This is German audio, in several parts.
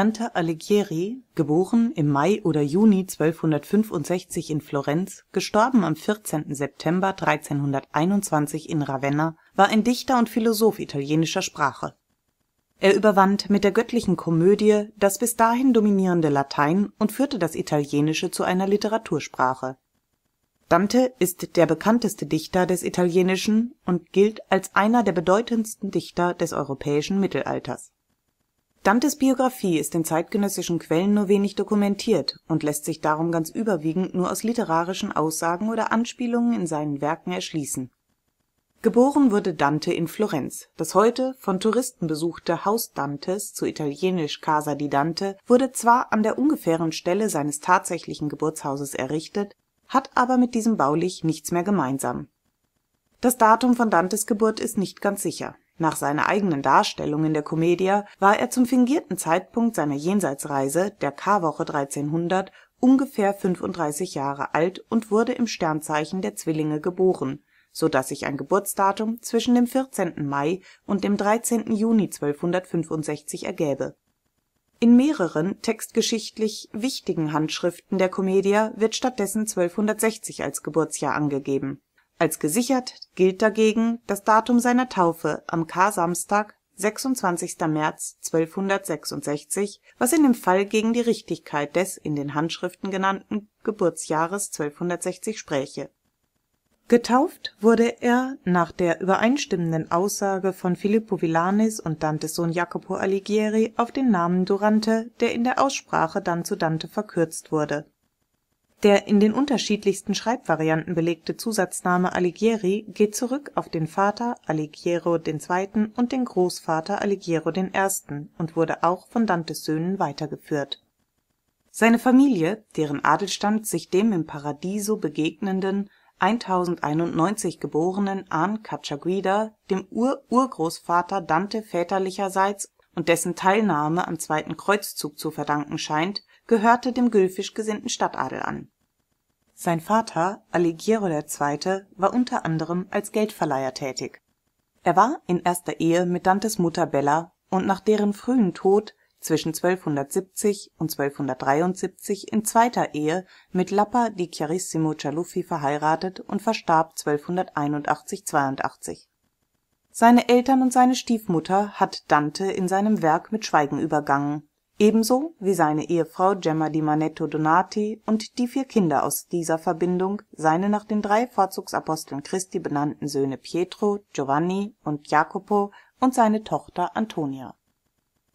Dante Alighieri geboren im Mai oder Juni 1265 in Florenz; † gestorben am 14. September 1321 in Ravenna) war ein Dichter und Philosoph italienischer Sprache. Er überwand mit der Göttlichen Komödie das bis dahin dominierende Latein und führte das Italienische zu einer Literatursprache. Dante ist der bekannteste Dichter des Italienischen und gilt als einer der bedeutendsten Dichter des europäischen Mittelalters Dantes Biografie ist in zeitgenössischen Quellen nur wenig dokumentiert und lässt sich darum ganz überwiegend nur aus literarischen Aussagen oder Anspielungen in seinen Werken erschließen. Geboren wurde Dante in Florenz. Das heute von Touristen besuchte „ Haus Dantes zu “(italienisch Casa di Dante) wurde zwar an der ungefähren Stelle seines tatsächlichen Geburtshauses errichtet, hat aber mit diesem baulich nichts mehr gemeinsam. Das Datum von Dantes Geburt ist nicht ganz sicher nach seiner eigenen Darstellung in der Commedia war er zum fingierten Zeitpunkt seiner Jenseitsreise, der Karwoche 1300, ungefähr 35 Jahre alt und wurde im Sternzeichen der Zwillinge geboren, so dass sich ein Geburtsdatum zwischen dem 14. Mai und dem 13. Juni 1265 ergäbe. In mehreren textgeschichtlich wichtigen Handschriften der Commedia wird stattdessen 1260 als Geburtsjahr angegeben als gesichert gilt dagegen das Datum seiner Taufe am Karsamstag (26. März 1266), was in dem Fall gegen die Richtigkeit des in den Handschriften genannten Geburtsjahres 1260 spräche. Getauft wurde er nach der übereinstimmenden Aussage von Filippo Villanis und Dantes Sohn Jacopo Alighieri auf den Namen Durante, der in der Aussprache dann zu Dante verkürzt wurde der in den unterschiedlichsten Schreibvarianten belegte Zusatzname Alighieri geht zurück auf den Vater Alighiero II. und den Großvater Alighiero I. und wurde auch von Dantes Söhnen weitergeführt. Seine Familie, deren Adelstand sich dem im Paradiso begegnenden, 1091 geborenen Arn Cacciaguida, dem Ur-Urgroßvater Dante väterlicherseits und dessen Teilnahme am Zweiten Kreuzzug zu verdanken scheint gehörte dem gülfisch gesinnten Stadtadel an. Sein Vater Alighiero II. war unter anderem als Geldverleiher tätig. Er war in erster Ehe mit Dantes Mutter Bella und nach deren frühen Tod zwischen 1270 und 1273 in zweiter Ehe mit Lappa di Chiarissimo Cialuffi verheiratet und verstarb 1281 82. Seine Eltern und seine Stiefmutter hat Dante in seinem Werk mit Schweigen übergangen ebenso wie seine Ehefrau Gemma di Manetto Donati und die vier Kinder aus dieser Verbindung, seine nach den drei Vorzugsaposteln Christi benannten Söhne Pietro, Giovanni und Jacopo und seine Tochter Antonia.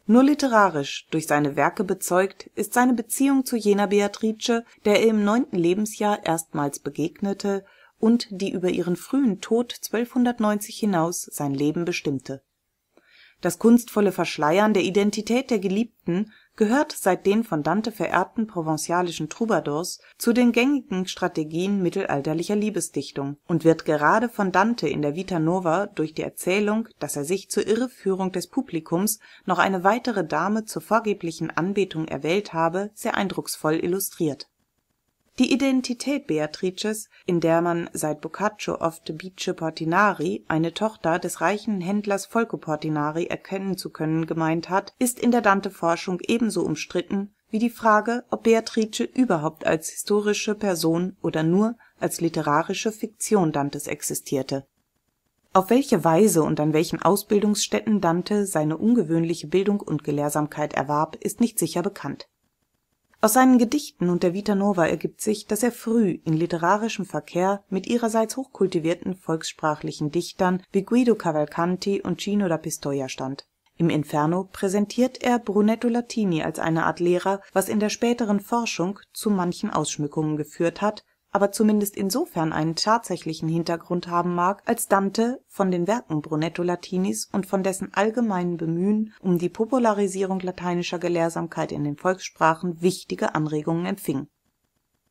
Nur literarisch durch seine Werke bezeugt ist seine Beziehung zu jener Beatrice, der er im neunten Lebensjahr erstmals begegnete und die über ihren frühen Tod 1290 hinaus sein Leben bestimmte das kunstvolle Verschleiern der Identität der Geliebten gehört seit den von Dante verehrten provenzalischen Troubadours zu den gängigen Strategien mittelalterlicher Liebesdichtung und wird gerade von Dante in der Vita nova durch die Erzählung, dass er sich zur Irreführung des Publikums noch eine weitere Dame zur vorgeblichen Anbetung erwählt habe, sehr eindrucksvoll illustriert die Identität Beatrices, in der man seit Boccaccio oft Bice Portinari, eine Tochter des reichen Händlers Folco Portinari, erkennen zu können gemeint hat, ist in der Dante-Forschung ebenso umstritten wie die Frage, ob Beatrice überhaupt als historische Person oder nur als literarische Fiktion Dantes existierte. Auf welche Weise und an welchen Ausbildungsstätten Dante seine ungewöhnliche Bildung und Gelehrsamkeit erwarb, ist nicht sicher bekannt aus seinen Gedichten und der Vita nova ergibt sich, dass er früh in literarischem Verkehr mit ihrerseits hochkultivierten volkssprachlichen Dichtern wie Guido Cavalcanti und Cino da Pistoia stand. Im Inferno präsentiert er Brunetto Latini als eine Art Lehrer, was in der späteren Forschung zu manchen Ausschmückungen geführt hat aber zumindest insofern einen tatsächlichen Hintergrund haben mag, als Dante von den Werken Brunetto Latinis und von dessen allgemeinen Bemühen um die Popularisierung lateinischer Gelehrsamkeit in den Volkssprachen wichtige Anregungen empfing.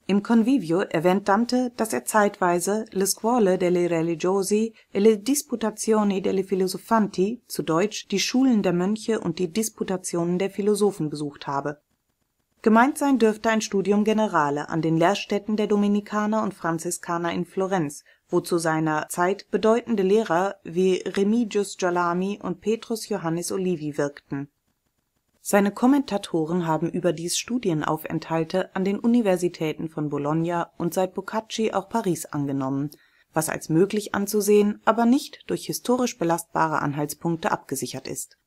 Im Convivio erwähnt Dante, dass er zeitweise le scuole delle religiosi e le disputazioni Philosophanti, zu Deutsch Die Schulen der Mönche und die Disputationen der Philosophen “) besucht habe Gemeint sein dürfte ein Studium generale an den Lehrstätten der Dominikaner und Franziskaner in Florenz, wo zu seiner Zeit bedeutende Lehrer wie Remigius Girolami und Petrus Johannes Olivi wirkten. Seine Kommentatoren haben überdies Studienaufenthalte an den Universitäten von Bologna und seit Boccaccio auch Paris angenommen, was als möglich anzusehen, aber nicht durch historisch belastbare Anhaltspunkte abgesichert ist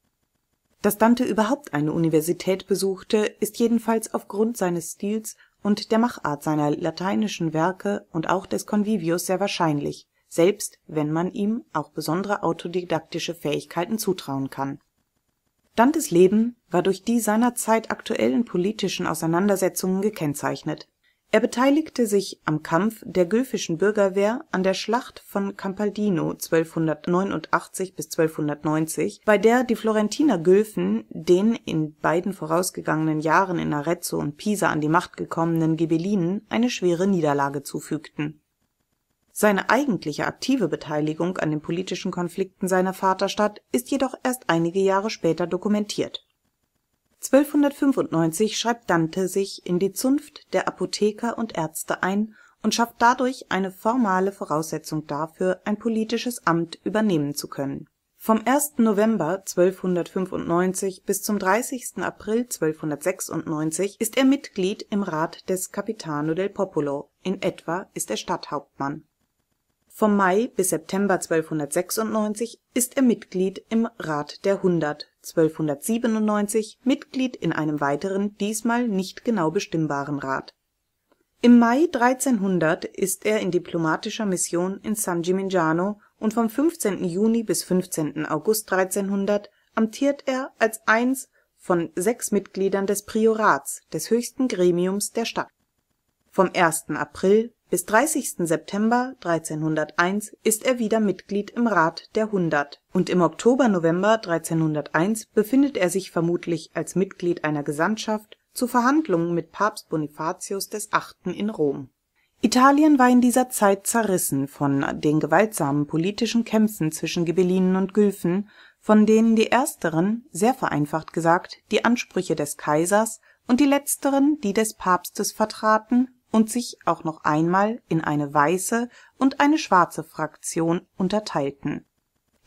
dass Dante überhaupt eine Universität besuchte, ist jedenfalls aufgrund seines Stils und der Machart seiner lateinischen Werke und auch des Convivius sehr wahrscheinlich, selbst wenn man ihm auch besondere autodidaktische Fähigkeiten zutrauen kann. Dantes Leben war durch die seinerzeit aktuellen politischen Auseinandersetzungen gekennzeichnet er beteiligte sich am Kampf der guelfischen Bürgerwehr an der Schlacht von Campaldino (1289 – bis 1290), bei der die Florentiner Guelfen den in beiden vorausgegangenen Jahren in Arezzo und Pisa an die Macht gekommenen Ghibellinen eine schwere Niederlage zufügten. Seine eigentliche aktive Beteiligung an den politischen Konflikten seiner Vaterstadt ist jedoch erst einige Jahre später dokumentiert 1295 schreibt Dante sich in die Zunft der Apotheker und Ärzte ein und schafft dadurch eine formale Voraussetzung dafür, ein politisches Amt übernehmen zu können. Vom 1. November 1295 bis zum 30. April 1296 ist er Mitglied im Rat des Capitano del Popolo (in etwa ist er Stadthauptmann vom Mai bis September 1296 ist er Mitglied im Rat der Hundert, 1297 Mitglied in einem weiteren, diesmal nicht genau bestimmbaren Rat. Im Mai 1300 ist er in diplomatischer Mission in San Gimignano und vom 15. Juni bis 15. August 1300 amtiert er als eins von sechs Mitgliedern des Priorats, des höchsten Gremiums der Stadt. Vom 1. April bis 30. September 1301 ist er wieder Mitglied im Rat der Hundert und im Oktober/November 1301 befindet er sich vermutlich als Mitglied einer Gesandtschaft zu Verhandlungen mit Papst Bonifatius VIII. in Rom. Italien war in dieser Zeit zerrissen von den gewaltsamen politischen Kämpfen zwischen Ghibellinen und Gülfen, von denen die ersteren (sehr vereinfacht gesagt) die Ansprüche des Kaisers und die letzteren die des Papstes vertraten und sich auch noch einmal in eine weiße und eine schwarze Fraktion unterteilten.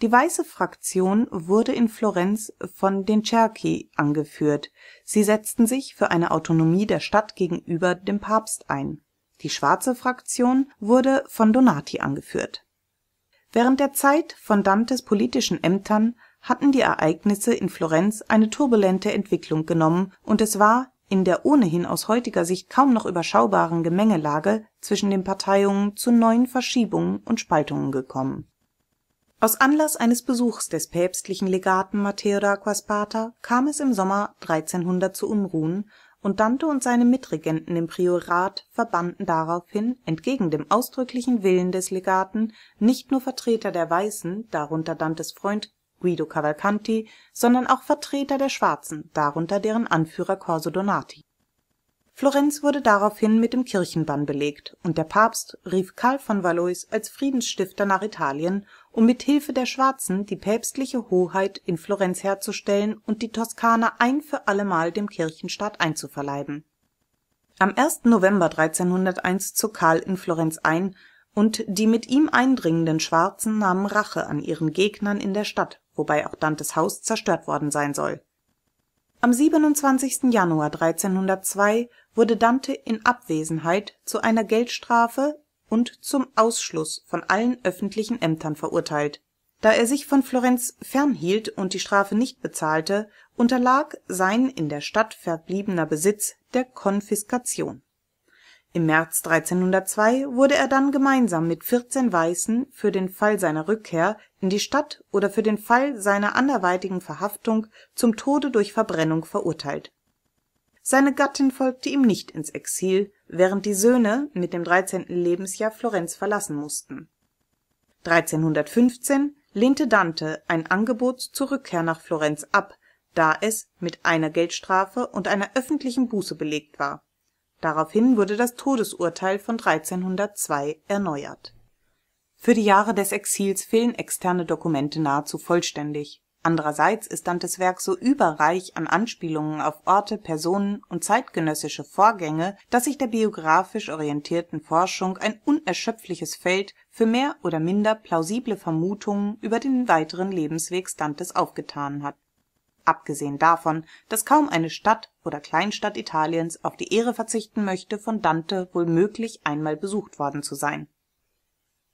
Die weiße Fraktion wurde in Florenz von den Cerchi angeführt, sie setzten sich für eine Autonomie der Stadt gegenüber dem Papst ein. Die schwarze Fraktion wurde von Donati angeführt. Während der Zeit von Dantes politischen Ämtern hatten die Ereignisse in Florenz eine turbulente Entwicklung genommen, und es war in der ohnehin aus heutiger Sicht kaum noch überschaubaren Gemengelage zwischen den Parteiungen zu neuen Verschiebungen und Spaltungen gekommen. Aus Anlass eines Besuchs des päpstlichen Legaten Matteo da Acquasparta kam es im Sommer 1300 zu Unruhen, und Dante und seine Mitregenten im Priorat verbanden daraufhin entgegen dem ausdrücklichen Willen des Legaten nicht nur Vertreter der Weißen, darunter Dantes Freund Guido Cavalcanti, sondern auch Vertreter der Schwarzen, darunter deren Anführer Corso Donati. Florenz wurde daraufhin mit dem Kirchenbann belegt, und der Papst rief Karl von Valois als Friedensstifter nach Italien, um mit Hilfe der Schwarzen die päpstliche Hoheit in Florenz herzustellen und die Toskana ein für allemal dem Kirchenstaat einzuverleiben. Am 1. November 1301 zog Karl in Florenz ein, und die mit ihm eindringenden Schwarzen nahmen Rache an ihren Gegnern in der Stadt wobei auch Dantes Haus zerstört worden sein soll. Am 27. Januar 1302 wurde Dante in Abwesenheit zu einer Geldstrafe und zum Ausschluss von allen öffentlichen Ämtern verurteilt. Da er sich von Florenz fernhielt und die Strafe nicht bezahlte, unterlag sein in der Stadt verbliebener Besitz der Konfiskation im März 1302 wurde er dann gemeinsam mit 14 Weißen für den Fall seiner Rückkehr in die Stadt oder für den Fall seiner anderweitigen Verhaftung zum Tode durch Verbrennung verurteilt. Seine Gattin folgte ihm nicht ins Exil, während die Söhne mit dem 13. Lebensjahr Florenz verlassen mussten. 1315 lehnte Dante ein Angebot zur Rückkehr nach Florenz ab, da es mit einer Geldstrafe und einer öffentlichen Buße belegt war Daraufhin wurde das Todesurteil von 1302 erneuert. Für die Jahre des Exils fehlen externe Dokumente nahezu vollständig. Andererseits ist Dantes Werk so überreich an Anspielungen auf Orte, Personen und zeitgenössische Vorgänge, dass sich der biografisch orientierten Forschung ein unerschöpfliches Feld für mehr oder minder plausible Vermutungen über den weiteren Lebensweg Dantes aufgetan hat abgesehen davon, dass kaum eine Stadt oder Kleinstadt Italiens auf die Ehre verzichten möchte, von Dante wohl möglich einmal besucht worden zu sein.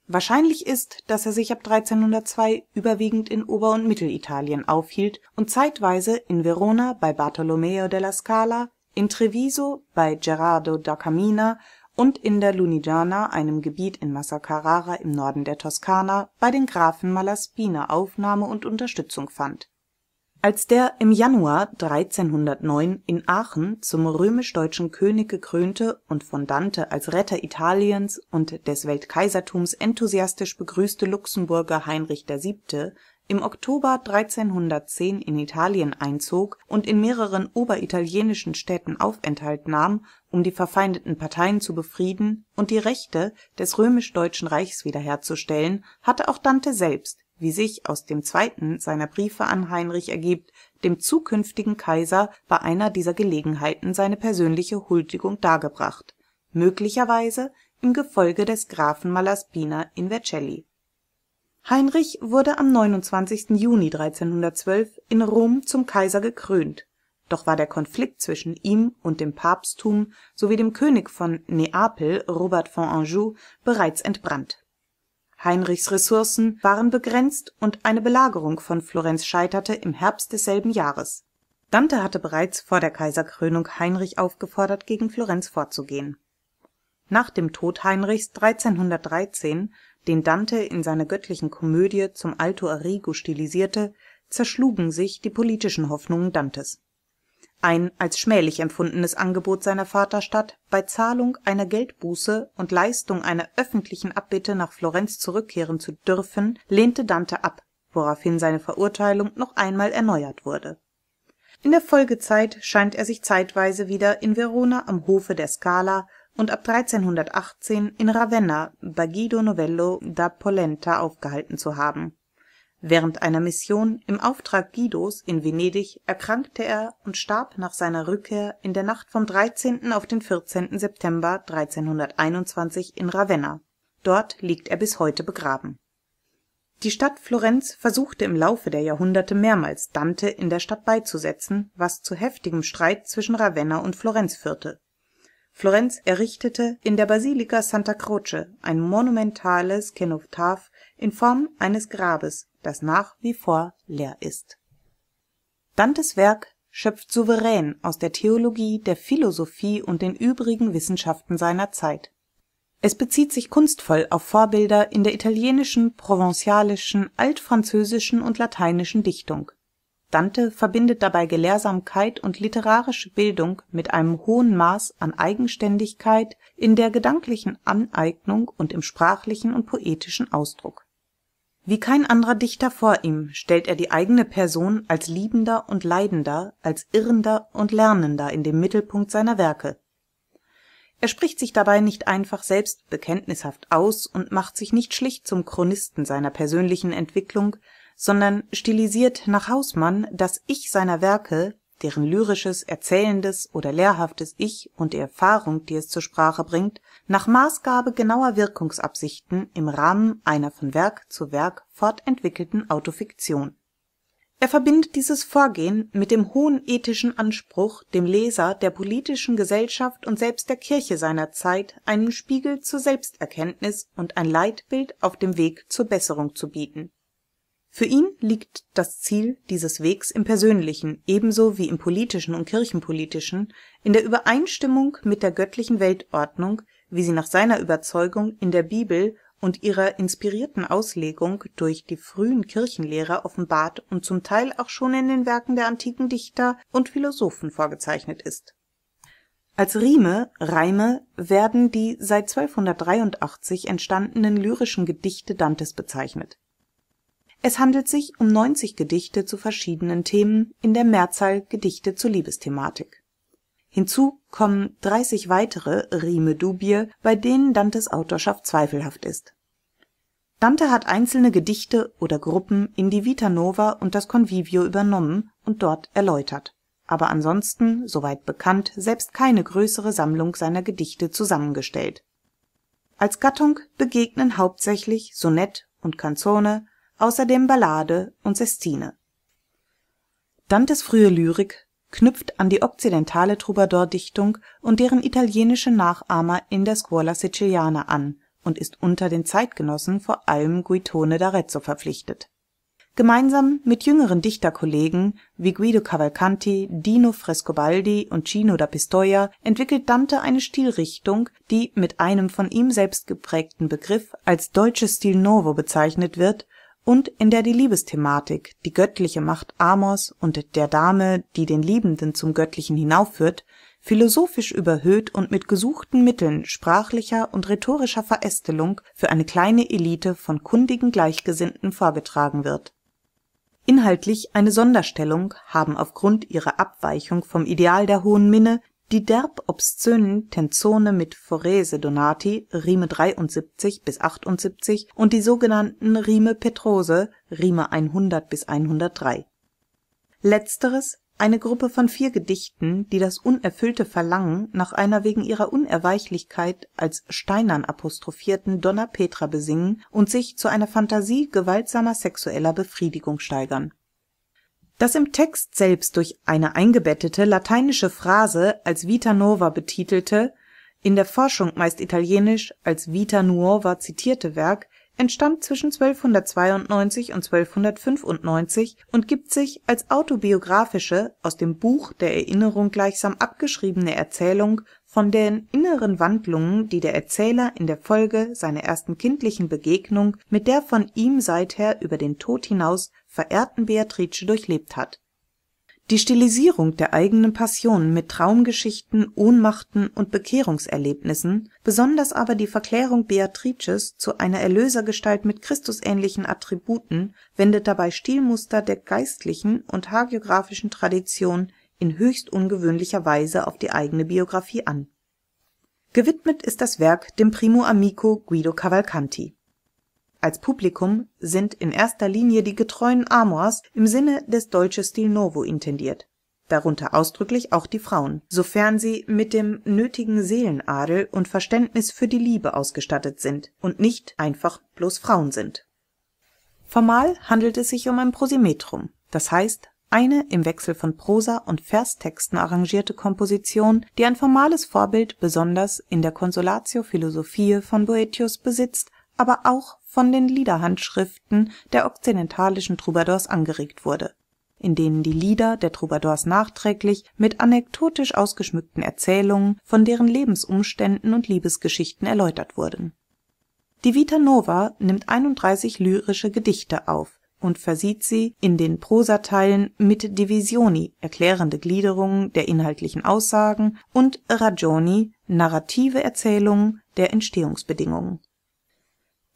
Wahrscheinlich ist, dass er sich ab 1302 überwiegend in Ober und Mittelitalien aufhielt und zeitweise in Verona bei Bartolomeo della Scala, in Treviso bei Gerardo da Camina und in der Lunigiana, einem Gebiet in Massa-Carrara im Norden der Toskana, bei den Grafen Malaspina Aufnahme und Unterstützung fand als der im Januar 1309 in Aachen zum römisch-deutschen König gekrönte und von Dante als Retter Italiens und des Weltkaisertums enthusiastisch begrüßte Luxemburger Heinrich VII. im Oktober 1310 in Italien einzog und in mehreren oberitalienischen Städten Aufenthalt nahm, um die verfeindeten Parteien zu befrieden und die Rechte des römisch-deutschen Reichs wiederherzustellen, hatte auch Dante selbst wie sich aus dem zweiten seiner Briefe an Heinrich ergibt, dem zukünftigen Kaiser bei einer dieser Gelegenheiten seine persönliche Huldigung dargebracht, möglicherweise im Gefolge des Grafen Malaspina in Vercelli. Heinrich wurde am 29. Juni 1312 in Rom zum Kaiser gekrönt, doch war der Konflikt zwischen ihm und dem Papsttum sowie dem König von Neapel Robert von Anjou bereits entbrannt Heinrichs Ressourcen waren begrenzt und eine Belagerung von Florenz scheiterte im Herbst desselben Jahres. Dante hatte bereits vor der Kaiserkrönung Heinrich aufgefordert, gegen Florenz vorzugehen. Nach dem Tod Heinrichs 1313, den Dante in seiner Göttlichen Komödie zum alto Arrigo stilisierte, zerschlugen sich die politischen Hoffnungen Dantes ein als schmählich empfundenes Angebot seiner Vaterstadt, bei Zahlung einer Geldbuße und Leistung einer öffentlichen Abbitte nach Florenz zurückkehren zu dürfen, lehnte Dante ab, woraufhin seine Verurteilung noch einmal erneuert wurde. In der Folgezeit scheint er sich zeitweise wieder in Verona am Hofe der Scala und ab 1318 in Ravenna bei Guido Novello da Polenta aufgehalten zu haben Während einer Mission im Auftrag Guidos in Venedig erkrankte er und starb nach seiner Rückkehr in der Nacht vom 13. auf den 14. September 1321 in Ravenna. Dort liegt er bis heute begraben. Die Stadt Florenz versuchte im Laufe der Jahrhunderte mehrmals, Dante in der Stadt beizusetzen, was zu heftigem Streit zwischen Ravenna und Florenz führte. Florenz errichtete in der Basilika Santa Croce ein monumentales Kenotaph in Form eines Grabes das nach wie vor leer ist. Dantes Werk schöpft souverän aus der Theologie, der Philosophie und den übrigen Wissenschaften seiner Zeit. Es bezieht sich kunstvoll auf Vorbilder in der italienischen, provenzalischen, altfranzösischen und lateinischen Dichtung. Dante verbindet dabei Gelehrsamkeit und literarische Bildung mit einem hohen Maß an Eigenständigkeit in der gedanklichen Aneignung und im sprachlichen und poetischen Ausdruck wie kein anderer Dichter vor ihm stellt er die eigene Person als Liebender und Leidender, als Irrender und Lernender in den Mittelpunkt seiner Werke. Er spricht sich dabei nicht einfach selbst bekenntnishaft aus und macht sich nicht schlicht zum Chronisten seiner persönlichen Entwicklung, sondern stilisiert nach Hausmann das Ich seiner Werke deren lyrisches, erzählendes oder lehrhaftes Ich und die Erfahrung, die es zur Sprache bringt, nach Maßgabe genauer Wirkungsabsichten im Rahmen einer von Werk zu Werk fortentwickelten Autofiktion. Er verbindet dieses Vorgehen mit dem hohen ethischen Anspruch, dem Leser der politischen Gesellschaft und selbst der Kirche seiner Zeit einen Spiegel zur Selbsterkenntnis und ein Leitbild auf dem Weg zur Besserung zu bieten für ihn liegt das Ziel dieses Wegs im persönlichen ebenso wie im politischen und kirchenpolitischen, in der Übereinstimmung mit der göttlichen Weltordnung, wie sie nach seiner Überzeugung in der Bibel und ihrer inspirierten Auslegung durch die frühen Kirchenlehrer offenbart und zum Teil auch schon in den Werken der antiken Dichter und Philosophen vorgezeichnet ist. Als Rime (Reime) werden die seit 1283 entstandenen lyrischen Gedichte Dantes bezeichnet es handelt sich um 90 Gedichte zu verschiedenen Themen, in der Mehrzahl Gedichte zur Liebesthematik. Hinzu kommen 30 weitere rime dubie, bei denen Dantes Autorschaft zweifelhaft ist. Dante hat einzelne Gedichte oder Gruppen in die Vita nova und das Convivio übernommen und dort erläutert, aber ansonsten, soweit bekannt, selbst keine größere Sammlung seiner Gedichte zusammengestellt. Als Gattung begegnen hauptsächlich Sonett und Canzone außerdem Ballade und Sestine. Dantes frühe Lyrik knüpft an die okzidentale Troubadour-Dichtung und deren italienische Nachahmer in der Scuola Siciliana an und ist unter den Zeitgenossen vor allem Guitone d'Arezzo verpflichtet. Gemeinsam mit jüngeren Dichterkollegen wie Guido Cavalcanti, Dino Frescobaldi und Cino da Pistoia entwickelt Dante eine Stilrichtung, die mit einem von ihm selbst geprägten Begriff als deutsches Stil Novo bezeichnet wird und in der die Liebesthematik (die göttliche Macht Amors und der Dame, die den Liebenden zum Göttlichen hinaufführt) philosophisch überhöht und mit gesuchten Mitteln sprachlicher und rhetorischer Verästelung für eine kleine Elite von kundigen Gleichgesinnten vorgetragen wird. Inhaltlich eine Sonderstellung haben aufgrund ihrer Abweichung vom Ideal der „ hohen Minne die derb obszönen Tenzone mit Forese Donati (Rime 73 – bis 78) und die sogenannten genannten Rime Petrose (Rime 100 – bis 103). Letzteres eine Gruppe von vier Gedichten, die das unerfüllte Verlangen nach einer wegen ihrer Unerweichlichkeit als Steinern apostrophierten Donna Petra besingen und sich zu einer Fantasie gewaltsamer sexueller Befriedigung steigern das im Text selbst durch eine eingebettete lateinische Phrase als vita nova betitelte, in der Forschung meist italienisch als vita nuova zitierte Werk entstand zwischen 1292 und 1295 und gibt sich als autobiografische, aus dem Buch der Erinnerung gleichsam abgeschriebene Erzählung von den inneren Wandlungen, die der Erzähler in der Folge seiner ersten kindlichen Begegnung mit der von ihm seither über den Tod hinaus verehrten Beatrice durchlebt hat. Die Stilisierung der eigenen Passionen mit Traumgeschichten, Ohnmachten und Bekehrungserlebnissen, besonders aber die Verklärung Beatrices zu einer Erlösergestalt mit christusähnlichen Attributen, wendet dabei Stilmuster der geistlichen und hagiographischen Tradition in höchst ungewöhnlicher Weise auf die eigene Biografie an. Gewidmet ist das Werk dem primo amico Guido Cavalcanti. Als Publikum sind in erster Linie die getreuen Amors im Sinne des deutsche Stil Novo intendiert, darunter ausdrücklich auch die Frauen, sofern sie mit dem nötigen Seelenadel und Verständnis für die Liebe ausgestattet sind und nicht einfach bloß Frauen sind. Formal handelt es sich um ein Prosimetrum, das heißt eine im Wechsel von Prosa und Verstexten arrangierte Komposition, die ein formales Vorbild besonders in der Consolatio philosophiae von Boëthius besitzt, aber auch von den Liederhandschriften der okzidentalischen Troubadours angeregt wurde, in denen die Lieder der Troubadours nachträglich mit anekdotisch ausgeschmückten Erzählungen von deren Lebensumständen und Liebesgeschichten erläutert wurden. Die Vita nova nimmt 31 lyrische Gedichte auf und versieht sie in den Prosateilen mit Divisioni (erklärende Gliederungen der inhaltlichen Aussagen) und Ragioni (narrative Erzählungen der Entstehungsbedingungen).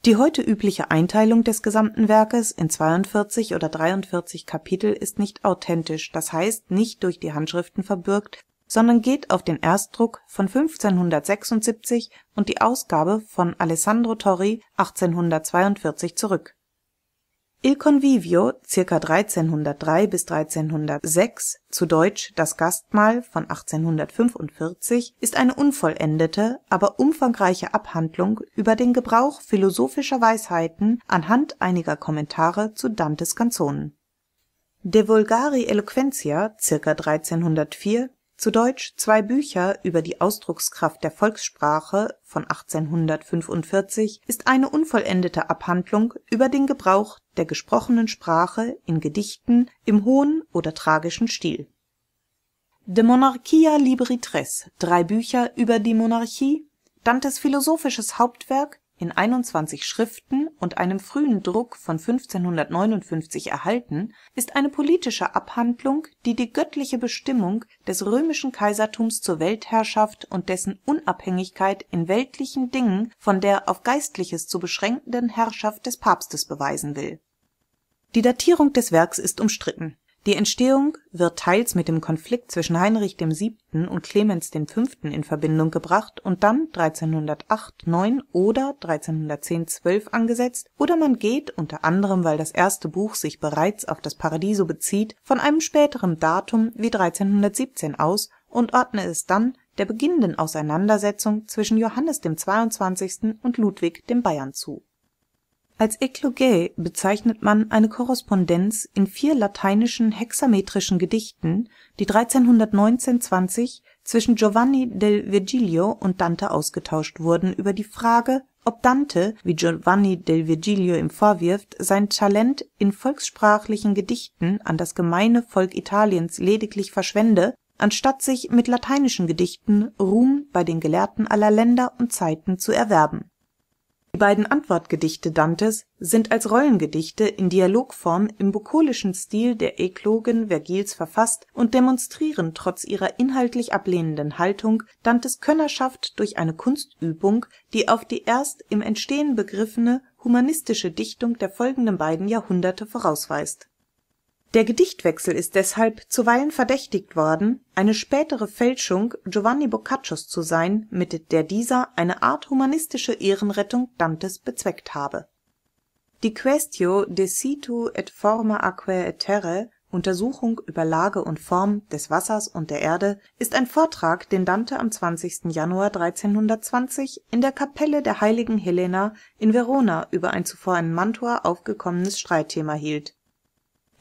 Die heute übliche Einteilung des gesamten Werkes in 42 oder 43 Kapitel ist nicht authentisch, das heißt nicht durch die Handschriften verbürgt, sondern geht auf den Erstdruck von 1576 und die Ausgabe von Alessandro Torri 1842 zurück Il Convivio circa 1303 – bis 1306; zu deutsch Das Gastmahl von 1845) ist eine unvollendete, aber umfangreiche Abhandlung über den Gebrauch philosophischer Weisheiten anhand einiger Kommentare zu Dantes Kanzonen. De vulgari eloquentia circa 1304 zu deutsch zwei Bücher über die Ausdruckskraft der Volkssprache von 1845 ist eine unvollendete Abhandlung über den Gebrauch der gesprochenen Sprache in Gedichten im hohen oder tragischen Stil De monarchia libri tres (Drei Bücher über die Monarchie), Dantes philosophisches Hauptwerk in 21 Schriften und einem frühen Druck von 1559 erhalten, ist eine politische Abhandlung, die die göttliche Bestimmung des römischen Kaisertums zur Weltherrschaft und dessen Unabhängigkeit in weltlichen Dingen von der auf Geistliches zu beschränkenden Herrschaft des Papstes beweisen will. Die Datierung des Werks ist umstritten die Entstehung wird teils mit dem Konflikt zwischen Heinrich VII. und Clemens V. in Verbindung gebracht und dann 1308 09 oder 1310 12 angesetzt, oder man geht – unter anderem weil das erste Buch sich bereits auf das Paradiso bezieht – von einem späteren Datum wie 1317 aus und ordnet es dann der beginnenden Auseinandersetzung zwischen Johannes dem 22. und Ludwig dem Bayern zu als Eklogae bezeichnet man eine Korrespondenz in vier lateinischen hexametrischen Gedichten, die 1319 20 zwischen Giovanni del Virgilio und Dante ausgetauscht wurden, über die Frage, ob Dante, wie Giovanni del Virgilio ihm vorwirft, sein Talent in volkssprachlichen Gedichten an das gemeine Volk Italiens lediglich verschwende, anstatt sich mit lateinischen Gedichten Ruhm bei den Gelehrten aller Länder und Zeiten zu erwerben die beiden Antwortgedichte Dantes sind als Rollengedichte in Dialogform im bukolischen Stil der Eklogen Vergils verfasst und demonstrieren trotz ihrer inhaltlich ablehnenden Haltung Dantes Könnerschaft durch eine Kunstübung, die auf die erst im Entstehen begriffene humanistische Dichtung der folgenden beiden Jahrhunderte vorausweist der Gedichtwechsel ist deshalb zuweilen verdächtigt worden, eine spätere Fälschung Giovanni Boccaccios zu sein, mit der dieser eine Art humanistische Ehrenrettung Dantes bezweckt habe. Die Questio de situ et forma aquae et terrae (Untersuchung über Lage und Form des Wassers und der Erde) ist ein Vortrag, den Dante am 20. Januar 1320 in der Kapelle der Heiligen Helena in Verona über ein zuvor in Mantua aufgekommenes Streitthema hielt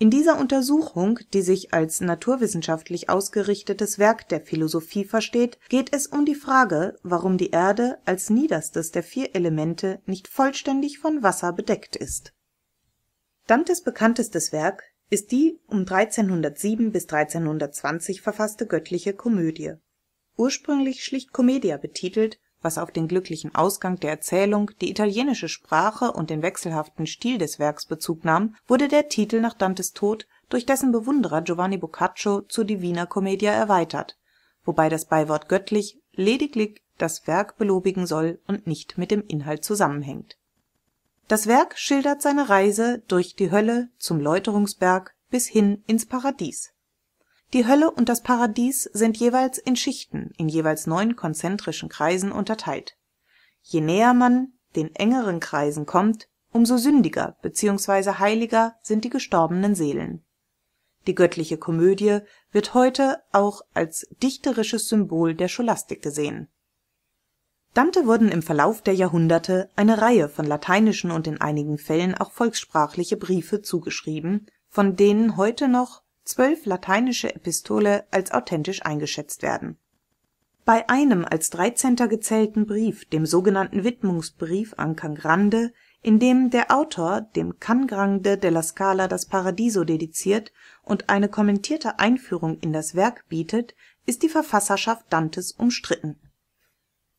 in dieser Untersuchung, die sich als naturwissenschaftlich ausgerichtetes Werk der Philosophie versteht, geht es um die Frage, warum die Erde als niederstes der vier Elemente nicht vollständig von Wasser bedeckt ist. Dantes bekanntestes Werk ist die um 1307 bis 1320 verfasste Göttliche Komödie. Ursprünglich schlicht commedia betitelt was auf den glücklichen Ausgang der Erzählung, die italienische Sprache und den wechselhaften Stil des Werks Bezug nahm, wurde der Titel nach Dantes Tod durch dessen Bewunderer Giovanni Boccaccio zur Divina Commedia erweitert, wobei das Beiwort „ göttlich “lediglich das Werk belobigen soll und nicht mit dem Inhalt zusammenhängt. Das Werk schildert seine Reise durch die Hölle zum Läuterungsberg bis hin ins Paradies die Hölle und das Paradies sind jeweils in Schichten in jeweils neun konzentrischen Kreisen unterteilt. Je näher man den engeren Kreisen kommt, umso sündiger bzw. heiliger sind die gestorbenen Seelen. Die Göttliche Komödie wird heute auch als dichterisches Symbol der Scholastik gesehen. Dante wurden im Verlauf der Jahrhunderte eine Reihe von lateinischen und in einigen Fällen auch volkssprachliche Briefe zugeschrieben, von denen heute noch zwölf lateinische Epistole als authentisch eingeschätzt werden. Bei einem als Dreizehnter gezählten Brief, dem sogenannten Widmungsbrief an Cangrande, in dem der Autor dem Cangrande della Scala das Paradiso dediziert und eine kommentierte Einführung in das Werk bietet, ist die Verfasserschaft Dantes umstritten.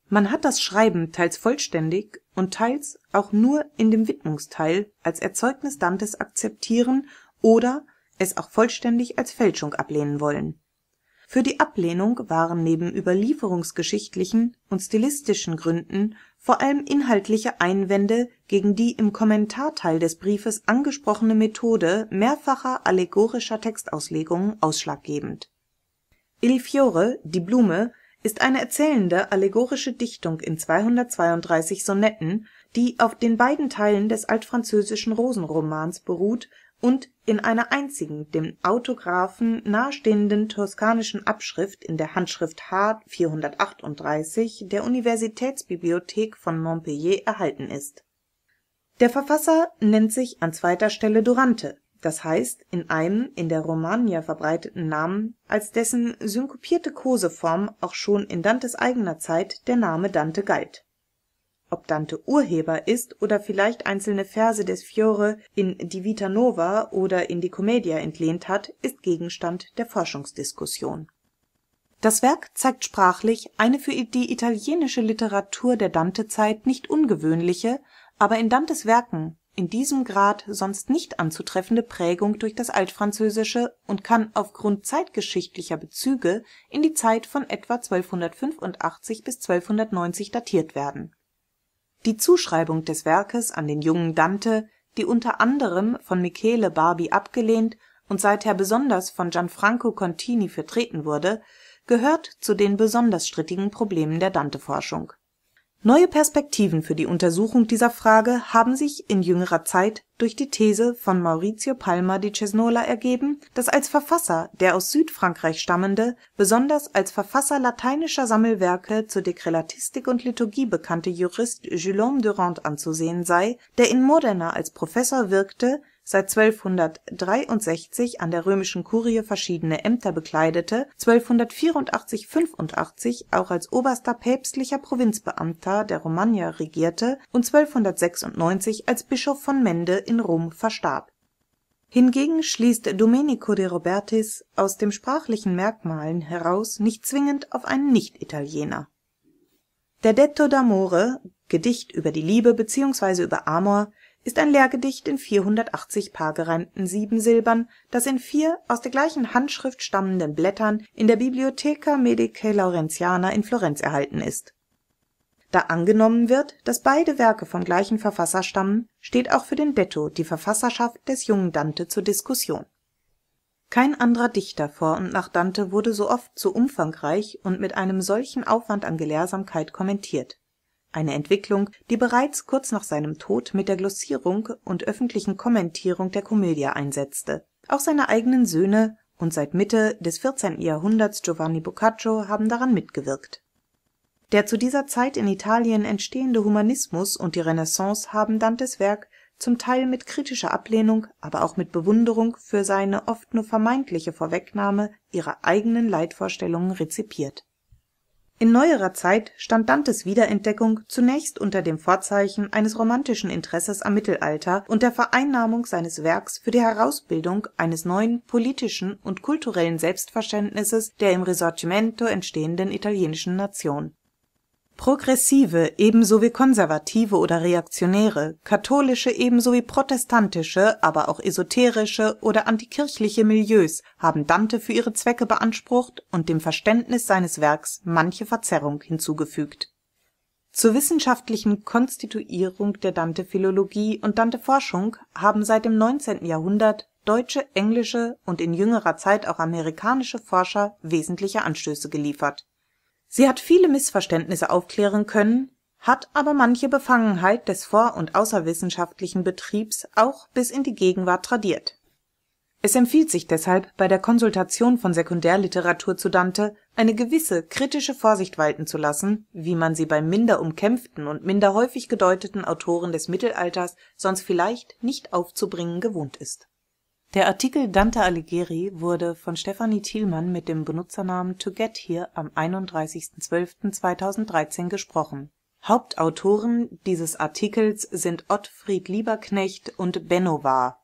Man hat das Schreiben teils vollständig und teils auch nur in dem Widmungsteil als Erzeugnis Dantes akzeptieren oder es auch vollständig als Fälschung ablehnen wollen. Für die Ablehnung waren neben überlieferungsgeschichtlichen und stilistischen Gründen vor allem inhaltliche Einwände gegen die im Kommentarteil des Briefes angesprochene Methode mehrfacher allegorischer Textauslegungen ausschlaggebend. Il Fiore (Die Blume) ist eine erzählende allegorische Dichtung in 232 Sonetten, die auf den beiden Teilen des altfranzösischen Rosenromans beruht und in einer einzigen dem Autographen nahestehenden toskanischen Abschrift in der Handschrift H 438 der Universitätsbibliothek von Montpellier erhalten ist. Der Verfasser nennt sich an zweiter Stelle Durante, das heißt in einem in der Romagna verbreiteten Namen, als dessen synkopierte Koseform auch schon in Dantes eigener Zeit der Name Dante galt ob Dante Urheber ist oder vielleicht einzelne Verse des Fiore in die Vita nova oder in die Commedia entlehnt hat, ist Gegenstand der Forschungsdiskussion. Das Werk zeigt sprachlich eine für die italienische Literatur der Dantezeit nicht ungewöhnliche, aber in Dantes Werken in diesem Grad sonst nicht anzutreffende Prägung durch das Altfranzösische und kann aufgrund zeitgeschichtlicher Bezüge in die Zeit von etwa 1285 bis 1290 datiert werden die Zuschreibung des Werkes an den jungen Dante, die unter anderem von Michele Barbi abgelehnt und seither besonders von Gianfranco Contini vertreten wurde, gehört zu den besonders strittigen Problemen der Danteforschung Neue Perspektiven für die Untersuchung dieser Frage haben sich in jüngerer Zeit durch die These von Maurizio Palma di Cesnola ergeben, dass als Verfasser der aus Südfrankreich stammende, besonders als Verfasser lateinischer Sammelwerke zur Dekrelatistik und Liturgie bekannte Jurist Guillaume Durand anzusehen sei, der in Modena als Professor wirkte seit 1263 an der römischen Kurie verschiedene Ämter bekleidete, 1284 85 auch als oberster päpstlicher Provinzbeamter der Romagna regierte und 1296 als Bischof von Mende in Rom verstarb. Hingegen schließt Domenico de Robertis aus den sprachlichen Merkmalen heraus nicht zwingend auf einen Nicht-Italiener. Der Detto d'amore (Gedicht über die Liebe bzw. über Amor ist ein Lehrgedicht in 480 paar gereimten Siebensilbern, das in vier aus der gleichen Handschrift stammenden Blättern in der Bibliotheca Medicae Laurentiana in Florenz erhalten ist. Da angenommen wird, dass beide Werke vom gleichen Verfasser stammen, steht auch für den Detto die Verfasserschaft des jungen Dante zur Diskussion. Kein anderer Dichter vor und nach Dante wurde so oft, so umfangreich und mit einem solchen Aufwand an Gelehrsamkeit kommentiert eine Entwicklung, die bereits kurz nach seinem Tod mit der Glossierung und öffentlichen Kommentierung der Commedia einsetzte. Auch seine eigenen Söhne und seit Mitte des 14. Jahrhunderts Giovanni Boccaccio haben daran mitgewirkt. Der zu dieser Zeit in Italien entstehende Humanismus und die Renaissance haben Dantes Werk zum Teil mit kritischer Ablehnung, aber auch mit Bewunderung für seine oft nur vermeintliche Vorwegnahme ihrer eigenen Leitvorstellungen rezipiert in neuerer Zeit stand Dantes Wiederentdeckung zunächst unter dem Vorzeichen eines romantischen Interesses am Mittelalter und der Vereinnahmung seines Werks für die Herausbildung eines neuen politischen und kulturellen Selbstverständnisses der im Risorgimento entstehenden italienischen Nation Progressive ebenso wie konservative oder reaktionäre, katholische ebenso wie protestantische, aber auch esoterische oder antikirchliche Milieus haben Dante für ihre Zwecke beansprucht und dem Verständnis seines Werks manche Verzerrung hinzugefügt. Zur wissenschaftlichen Konstituierung der Dante Philologie und Dante Forschung haben seit dem 19. Jahrhundert deutsche, englische und in jüngerer Zeit auch amerikanische Forscher wesentliche Anstöße geliefert Sie hat viele Missverständnisse aufklären können, hat aber manche Befangenheit des vor und außerwissenschaftlichen Betriebs auch bis in die Gegenwart tradiert. Es empfiehlt sich deshalb, bei der Konsultation von Sekundärliteratur zu Dante eine gewisse kritische Vorsicht walten zu lassen, wie man sie bei minder umkämpften und minder häufig gedeuteten Autoren des Mittelalters sonst vielleicht nicht aufzubringen gewohnt ist der Artikel Dante Alighieri wurde von Stefanie Thielmann mit dem Benutzernamen To Get Here am 31.12.2013 gesprochen. Hauptautoren dieses Artikels sind Ottfried Lieberknecht und Benno Bahr.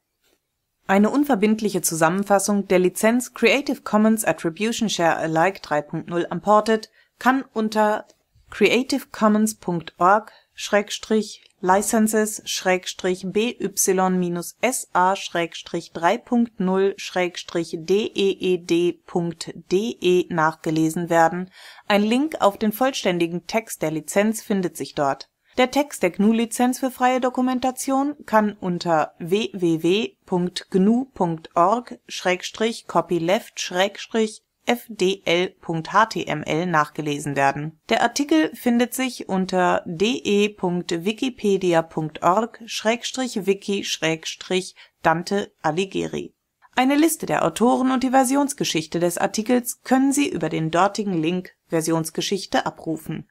Eine unverbindliche Zusammenfassung der Lizenz Creative Commons Attribution Share Alike 3.0 Punkt 0 kann unter creativecommonsorg licenses/ba-3.0/deed.de e e nachgelesen werden. Ein Link auf den vollständigen Text der Lizenz findet sich dort. Der Text der GNU Lizenz für freie Dokumentation kann unter www.gnu.org/copyleft fdl.html nachgelesen werden. Der Artikel findet sich unter de.wikipedia.org/wiki/Dante Alighieri. Eine Liste der Autoren und die Versionsgeschichte des Artikels können Sie über den dortigen Link Versionsgeschichte abrufen